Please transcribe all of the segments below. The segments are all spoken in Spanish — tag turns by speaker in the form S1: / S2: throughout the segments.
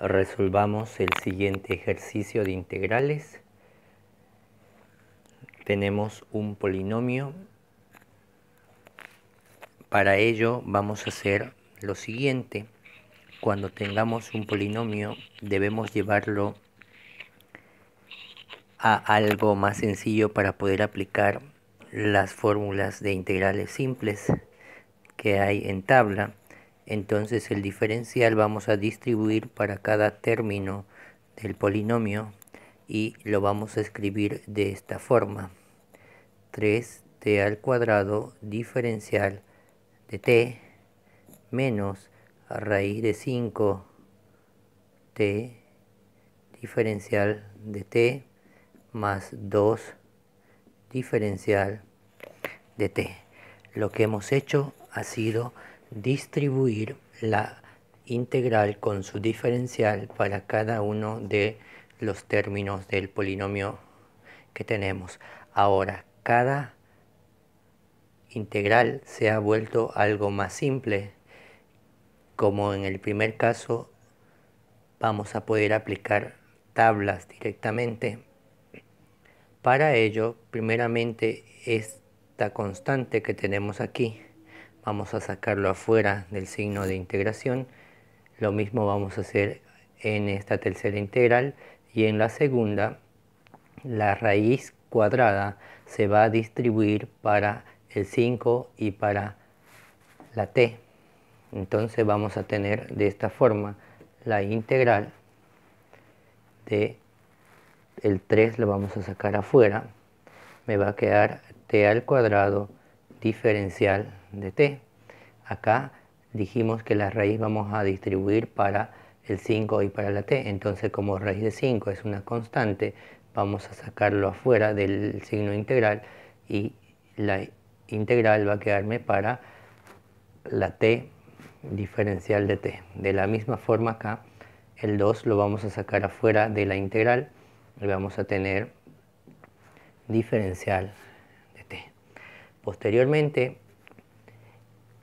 S1: resolvamos el siguiente ejercicio de integrales. Tenemos un polinomio. Para ello vamos a hacer lo siguiente. Cuando tengamos un polinomio debemos llevarlo a algo más sencillo para poder aplicar las fórmulas de integrales simples que hay en tabla. Entonces el diferencial vamos a distribuir para cada término del polinomio y lo vamos a escribir de esta forma. 3t al cuadrado diferencial de t menos a raíz de 5t diferencial de t más 2 diferencial de t. Lo que hemos hecho ha sido distribuir la integral con su diferencial para cada uno de los términos del polinomio que tenemos. Ahora, cada integral se ha vuelto algo más simple, como en el primer caso vamos a poder aplicar tablas directamente. Para ello, primeramente esta constante que tenemos aquí, vamos a sacarlo afuera del signo de integración. Lo mismo vamos a hacer en esta tercera integral y en la segunda la raíz cuadrada se va a distribuir para el 5 y para la t. Entonces vamos a tener de esta forma la integral de el 3 lo vamos a sacar afuera. Me va a quedar t al cuadrado diferencial de t. Acá dijimos que la raíz vamos a distribuir para el 5 y para la t. Entonces como raíz de 5 es una constante, vamos a sacarlo afuera del signo integral y la integral va a quedarme para la t diferencial de t. De la misma forma acá, el 2 lo vamos a sacar afuera de la integral y vamos a tener diferencial de t. Posteriormente,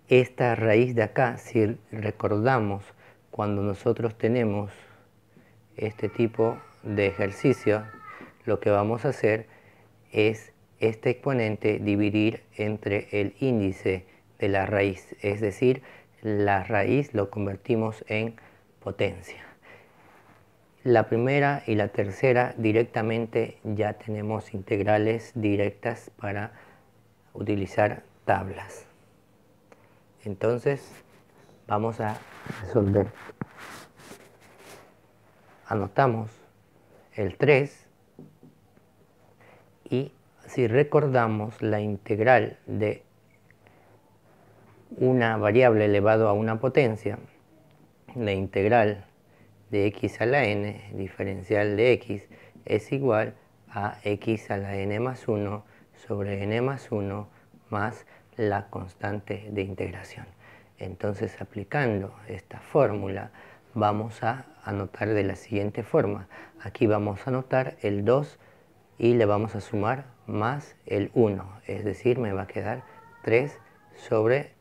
S1: esta raíz de acá, si recordamos cuando nosotros tenemos este tipo de ejercicio, lo que vamos a hacer es este exponente dividir entre el índice de la raíz, es decir, la raíz lo convertimos en potencia. La primera y la tercera directamente ya tenemos integrales directas para utilizar tablas. Entonces vamos a resolver. Anotamos el 3 y si recordamos la integral de una variable elevado a una potencia, la integral de x a la n, diferencial de x, es igual a x a la n más 1 sobre n más 1 más la constante de integración. Entonces aplicando esta fórmula vamos a anotar de la siguiente forma. Aquí vamos a anotar el 2 y le vamos a sumar más el 1, es decir, me va a quedar 3 sobre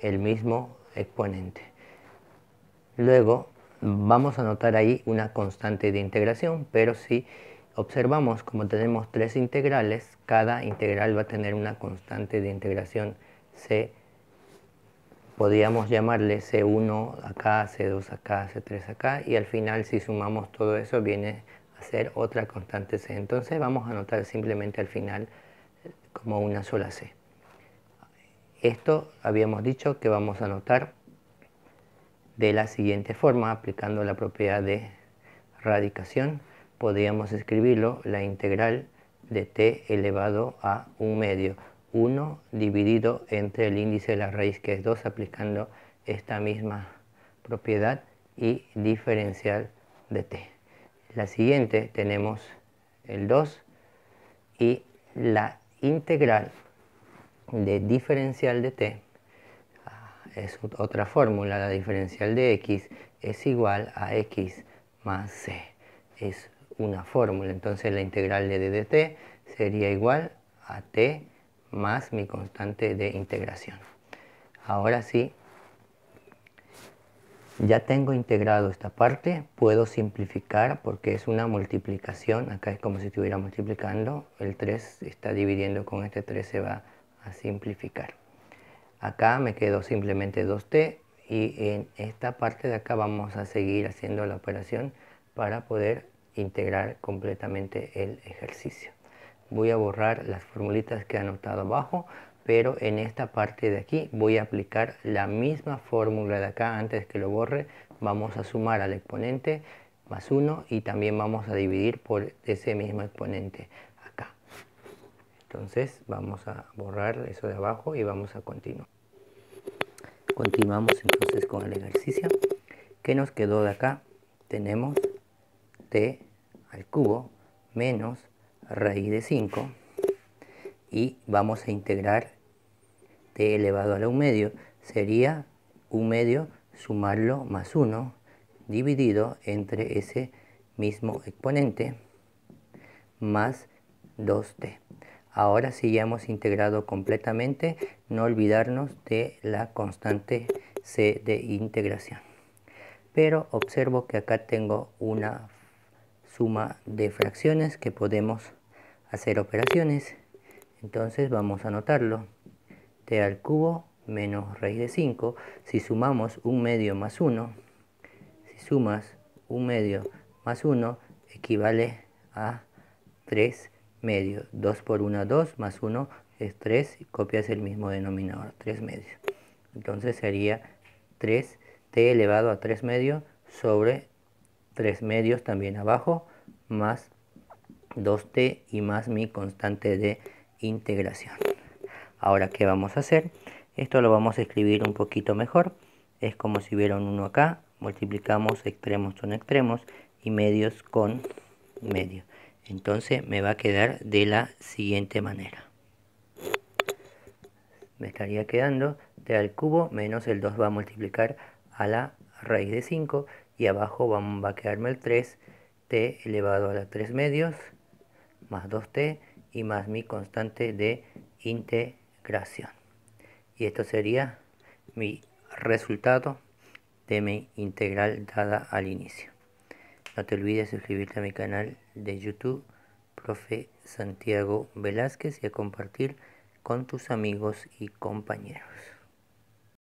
S1: el mismo exponente. Luego vamos a anotar ahí una constante de integración, pero si observamos como tenemos tres integrales, cada integral va a tener una constante de integración C. Podríamos llamarle C1 acá, C2 acá, C3 acá y al final si sumamos todo eso viene a ser otra constante C. Entonces vamos a anotar simplemente al final como una sola C. Esto habíamos dicho que vamos a anotar de la siguiente forma aplicando la propiedad de radicación podríamos escribirlo la integral de t elevado a un medio, 1 dividido entre el índice de la raíz que es 2 aplicando esta misma propiedad y diferencial de t. La siguiente tenemos el 2 y la integral de diferencial de t ah, es otra fórmula, la diferencial de x es igual a x más c. Es una fórmula. Entonces la integral de dt sería igual a t más mi constante de integración. Ahora sí, ya tengo integrado esta parte, puedo simplificar porque es una multiplicación, acá es como si estuviera multiplicando, el 3 está dividiendo con este 3, se va a simplificar. Acá me quedo simplemente 2t y en esta parte de acá vamos a seguir haciendo la operación para poder integrar completamente el ejercicio. Voy a borrar las formulitas que he anotado abajo, pero en esta parte de aquí voy a aplicar la misma fórmula de acá antes que lo borre. Vamos a sumar al exponente más 1 y también vamos a dividir por ese mismo exponente acá. Entonces vamos a borrar eso de abajo y vamos a continuar. Continuamos entonces con el ejercicio. ¿Qué nos quedó de acá? Tenemos t al cubo menos raíz de 5 y vamos a integrar t elevado a la 1 medio sería 1 medio sumarlo más 1 dividido entre ese mismo exponente más 2t. Ahora si ya hemos integrado completamente, no olvidarnos de la constante c de integración. Pero observo que acá tengo una suma de fracciones que podemos hacer operaciones. Entonces vamos a anotarlo. t al cubo menos raíz de 5. Si sumamos un medio más 1, si sumas un medio más 1, equivale a 3 medios. 2 por 1, 2, más 1 es 3, y copias el mismo denominador, 3 medios. Entonces sería 3t elevado a 3 medios sobre 3 medios también abajo, más 2t y más mi constante de integración. Ahora, ¿qué vamos a hacer? Esto lo vamos a escribir un poquito mejor. Es como si hubiera un 1 acá, multiplicamos extremos con extremos y medios con medio. Entonces me va a quedar de la siguiente manera. Me estaría quedando t al cubo menos el 2 va a multiplicar a la raíz de 5 y abajo va, a quedarme el 3t elevado a la 3 medios más 2t y más mi constante de integración. Y esto sería mi resultado de mi integral dada al inicio. No te olvides suscribirte a mi canal de YouTube, profe Santiago Velázquez, y a compartir con tus amigos y compañeros.